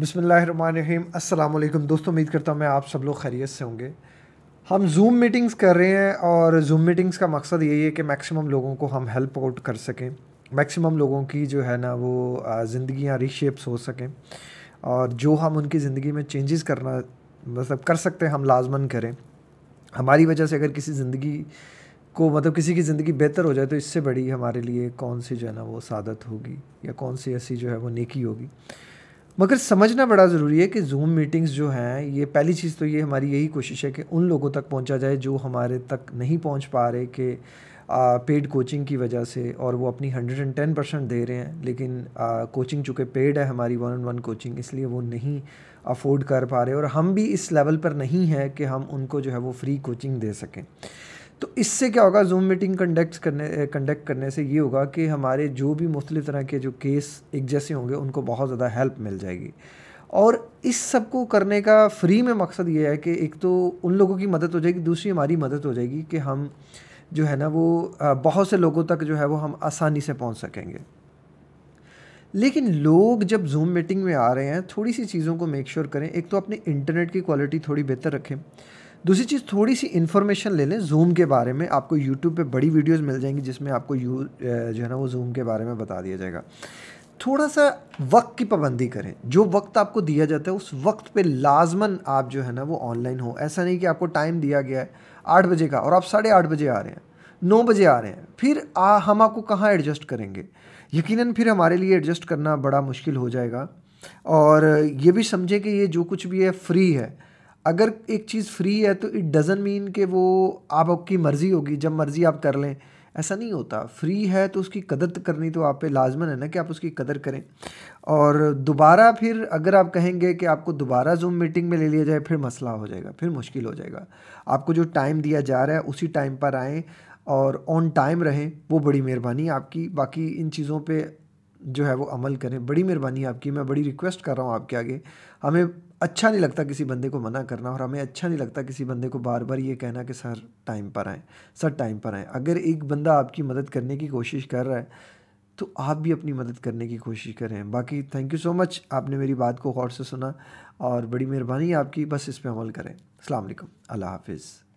बिसमीम अस्सलाम वालेकुम दोस्तों उम्मीद करता हूँ मैं आप सब लोग खैरियत से होंगे हम जूम मीटिंग्स कर रहे हैं और जूम मीटिंग्स का मकसद यही है कि मैक्सिमम लोगों को हम हेल्प आउट कर सकें मैक्सिमम लोगों की जो है ना वो ज़िंदियाँ रीशेप्स हो सकें और जो हम उनकी ज़िंदगी में चेंजेस करना मतलब कर सकते हैं हम लाजमन करें हमारी वजह से अगर किसी ज़िंदगी को मतलब किसी की ज़िंदगी बेहतर हो जाए तो इससे बड़ी हमारे लिए कौन सी जो है ना वो सादत होगी या कौन सी ऐसी जो है वो नेकी होगी मगर समझना बड़ा ज़रूरी है कि जूम मीटिंग्स जो हैं ये पहली चीज़ तो ये हमारी यही कोशिश है कि उन लोगों तक पहुंचा जाए जो हमारे तक नहीं पहुंच पा रहे कि पेड कोचिंग की वजह से और वो अपनी हंड्रेड एंड टेन परसेंट दे रहे हैं लेकिन आ, कोचिंग चूँकि पेड है हमारी वन ऑन वन कोचिंग इसलिए वो नहीं अफोर्ड कर पा रहे और हम भी इस लेवल पर नहीं है कि हम उनको जो है वो फ्री कोचिंग दे सकें तो इससे क्या होगा जूम मीटिंग कंडक्ट करने कंडक्ट करने से ये होगा कि हमारे जो भी मुख्तलिफ तरह के जो केस एक जैसे होंगे उनको बहुत ज़्यादा हेल्प मिल जाएगी और इस सब को करने का फ्री में मकसद ये है कि एक तो उन लोगों की मदद हो जाएगी दूसरी हमारी मदद हो जाएगी कि हम जो है ना वो बहुत से लोगों तक जो है वो हम आसानी से पहुंच सकेंगे लेकिन लोग जब जूम मीटिंग में आ रहे हैं थोड़ी सी चीज़ों को मेक श्योर sure करें एक तो अपने इंटरनेट की क्वालिटी थोड़ी बेहतर रखें दूसरी चीज़ थोड़ी सी इन्फॉर्मेशन ले लें जूम के बारे में आपको यूट्यूब पे बड़ी वीडियोस मिल जाएंगी जिसमें आपको यू जो है ना वो जूम के बारे में बता दिया जाएगा थोड़ा सा वक्त की पाबंदी करें जो वक्त आपको दिया जाता है उस वक्त पे लाजमन आप जो है ना वो ऑनलाइन हो ऐसा नहीं कि आपको टाइम दिया गया है आठ बजे का और आप साढ़े आठ बजे आ रहे हैं नौ बजे आ रहे हैं फिर आ, हम आपको कहाँ एडजस्ट करेंगे यकीनन फिर हमारे लिए एडजस्ट करना बड़ा मुश्किल हो जाएगा और ये भी समझें कि ये जो कुछ भी है फ्री है अगर एक चीज़ फ्री है तो इट डज़न मीन कि वो आपकी मर्ज़ी होगी जब मर्ज़ी आप कर लें ऐसा नहीं होता फ्री है तो उसकी कदर करनी तो आप पे लाजमन है ना कि आप उसकी कदर करें और दोबारा फिर अगर आप कहेंगे कि आपको दोबारा जूम मीटिंग में ले लिया जाए फिर मसला हो जाएगा फिर मुश्किल हो जाएगा आपको जो टाइम दिया जा रहा है उसी टाइम पर आएँ और ऑन टाइम रहें वो बड़ी मेहरबानी आपकी बाकी इन चीज़ों पर जो है वो अमल करें बड़ी मेहरबानी आपकी मैं बड़ी रिक्वेस्ट कर रहा हूँ आपके आगे हमें अच्छा नहीं लगता किसी बंदे को मना करना और हमें अच्छा नहीं लगता किसी बंदे को बार बार ये कहना कि सर टाइम पर आएँ सर टाइम पर आएँ अगर एक बंदा आपकी मदद करने की कोशिश कर रहा है तो आप भी अपनी मदद करने की कोशिश करें बाकी थैंक यू सो मच आपने मेरी बात को गौर से सुना और बड़ी मेहरबानी आपकी बस इस पर अमल करें अल्लाह हाफिज़